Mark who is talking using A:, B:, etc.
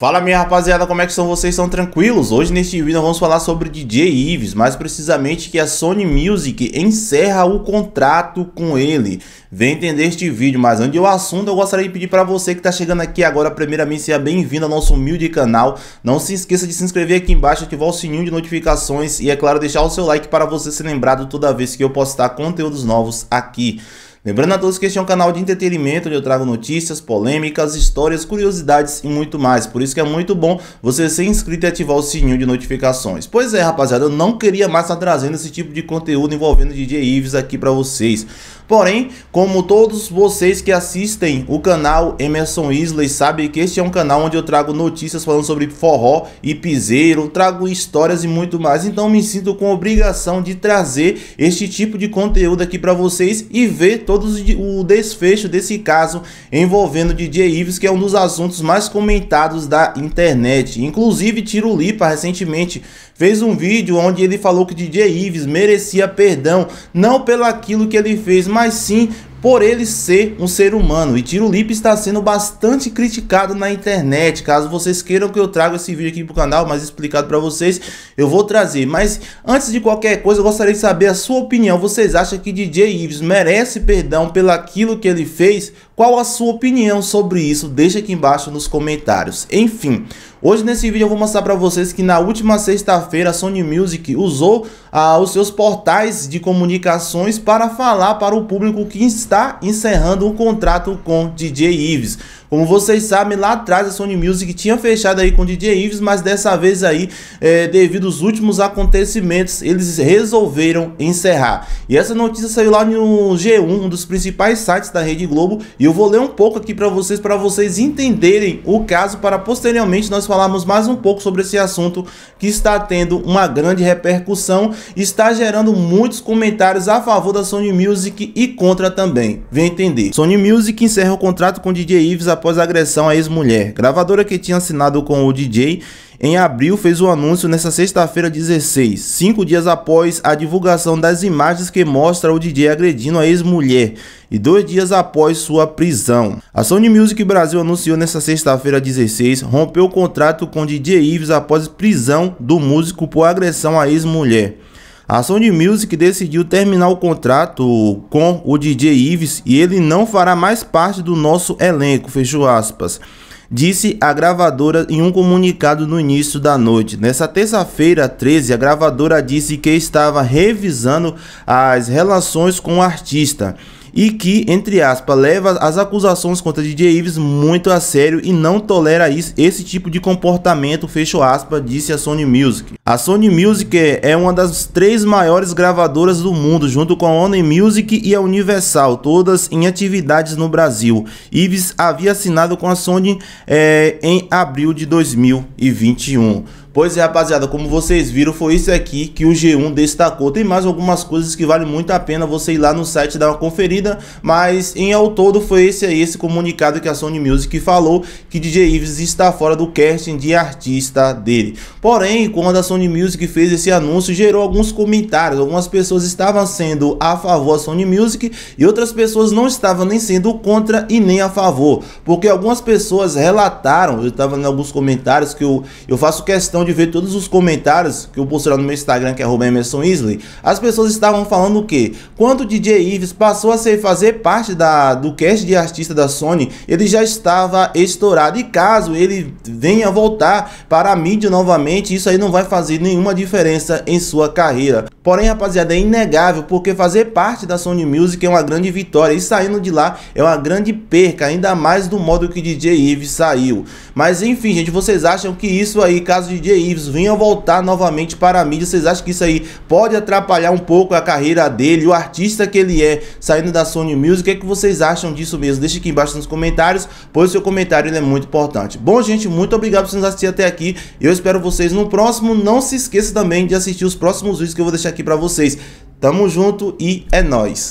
A: Fala minha rapaziada, como é que são vocês? Estão tranquilos? Hoje neste vídeo vamos falar sobre DJ Ives, mais precisamente que a Sony Music encerra o contrato com ele. Vem entender este vídeo, mas antes do assunto eu gostaria de pedir para você que está chegando aqui agora, primeiramente seja bem-vindo ao nosso humilde canal. Não se esqueça de se inscrever aqui embaixo, ativar o sininho de notificações e é claro deixar o seu like para você ser lembrado toda vez que eu postar conteúdos novos aqui. Lembrando a todos que este é um canal de entretenimento onde eu trago notícias, polêmicas, histórias, curiosidades e muito mais. Por isso que é muito bom você ser inscrito e ativar o sininho de notificações. Pois é, rapaziada, eu não queria mais estar trazendo esse tipo de conteúdo envolvendo DJ Ives aqui para vocês. Porém, como todos vocês que assistem o canal Emerson Isley sabem que este é um canal onde eu trago notícias falando sobre forró e piseiro, trago histórias e muito mais, então me sinto com obrigação de trazer este tipo de conteúdo aqui para vocês e ver todo o desfecho desse caso envolvendo DJ Ives, que é um dos assuntos mais comentados da internet. Inclusive, Tiro Lipa recentemente fez um vídeo onde ele falou que DJ Ives merecia perdão, não pelo aquilo que ele fez, mas mas sim por ele ser um ser humano. E Tiro Lip está sendo bastante criticado na internet. Caso vocês queiram que eu traga esse vídeo aqui pro canal, mais explicado para vocês, eu vou trazer. Mas antes de qualquer coisa, eu gostaria de saber a sua opinião. Vocês acham que DJ Ives merece perdão pelo aquilo que ele fez? Qual a sua opinião sobre isso? Deixa aqui embaixo nos comentários. Enfim, Hoje nesse vídeo eu vou mostrar para vocês que na última sexta-feira a Sony Music usou ah, os seus portais de comunicações para falar para o público que está encerrando o contrato com DJ Ives. Como vocês sabem, lá atrás a Sony Music tinha fechado aí com o DJ Ives, mas dessa vez aí, é, devido aos últimos acontecimentos, eles resolveram encerrar. E essa notícia saiu lá no G1, um dos principais sites da Rede Globo, e eu vou ler um pouco aqui para vocês, para vocês entenderem o caso, para posteriormente nós falarmos mais um pouco sobre esse assunto que está tendo uma grande repercussão, está gerando muitos comentários a favor da Sony Music e contra também. Vem entender. Sony Music encerra o contrato com o DJ Ives após agressão à ex-mulher. Gravadora que tinha assinado com o DJ em abril fez o anúncio nesta sexta-feira 16, cinco dias após a divulgação das imagens que mostra o DJ agredindo a ex-mulher e dois dias após sua prisão. A Sony Music Brasil anunciou nesta sexta-feira 16 rompeu o contrato com DJ Ives após prisão do músico por agressão à ex-mulher. A Sony Music decidiu terminar o contrato com o DJ Ives e ele não fará mais parte do nosso elenco, fechou aspas disse a gravadora em um comunicado no início da noite. Nessa terça-feira, 13, a gravadora disse que estava revisando as relações com o artista e que, entre aspas, leva as acusações contra DJ Ives muito a sério e não tolera isso, esse tipo de comportamento, fecho aspas, disse a Sony Music. A Sony Music é uma das três maiores gravadoras do mundo, junto com a Sony Music e a Universal, todas em atividades no Brasil. Ives havia assinado com a Sony é, em abril de 2021. Pois é, rapaziada, como vocês viram, foi isso aqui que o G1 destacou. Tem mais algumas coisas que vale muito a pena você ir lá no site dar uma conferida vida, mas em ao todo foi esse aí, esse comunicado que a Sony Music falou que DJ Ives está fora do casting de artista dele. Porém, quando a Sony Music fez esse anúncio, gerou alguns comentários, algumas pessoas estavam sendo a favor da Sony Music e outras pessoas não estavam nem sendo contra e nem a favor, porque algumas pessoas relataram, eu estava em alguns comentários que eu, eu faço questão de ver todos os comentários que eu postei lá no meu Instagram que é Emerson Isley, as pessoas estavam falando o que? Quando o DJ Ives passou a ser você fazer parte da, do cast de artista da Sony, ele já estava estourado. E caso ele venha voltar para a mídia novamente, isso aí não vai fazer nenhuma diferença em sua carreira. Porém, rapaziada, é inegável, porque fazer parte da Sony Music é uma grande vitória e saindo de lá é uma grande perca, ainda mais do modo que DJ Ives saiu. Mas enfim, gente, vocês acham que isso aí, caso DJ Ives venha voltar novamente para a mídia, vocês acham que isso aí pode atrapalhar um pouco a carreira dele, o artista que ele é saindo da Sony Music? O que, é que vocês acham disso mesmo? Deixe aqui embaixo nos comentários, pois o seu comentário é muito importante. Bom, gente, muito obrigado por nos assistir até aqui. Eu espero vocês no próximo. Não se esqueça também de assistir os próximos vídeos que eu vou deixar aqui para vocês. Tamo junto e é nós.